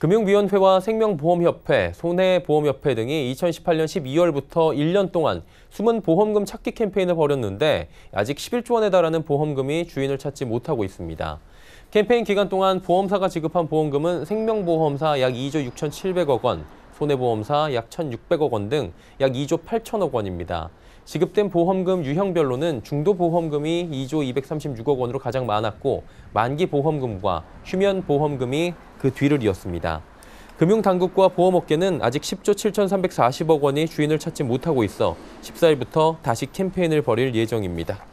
금융위원회와 생명보험협회, 손해보험협회 등이 2018년 12월부터 1년 동안 숨은 보험금 찾기 캠페인을 벌였는데 아직 11조 원에 달하는 보험금이 주인을 찾지 못하고 있습니다. 캠페인 기간 동안 보험사가 지급한 보험금은 생명보험사 약 2조 6,700억 원, 손해보험사 약 1,600억 원 등 약 2조 8천억 원입니다. 지급된 보험금 유형별로는 중도보험금이 2조 236억 원으로 가장 많았고 만기보험금과 휴면보험금이 그 뒤를 이었습니다. 금융당국과 보험업계는 아직 10조 7,340억 원이 주인을 찾지 못하고 있어 14일부터 다시 캠페인을 벌일 예정입니다.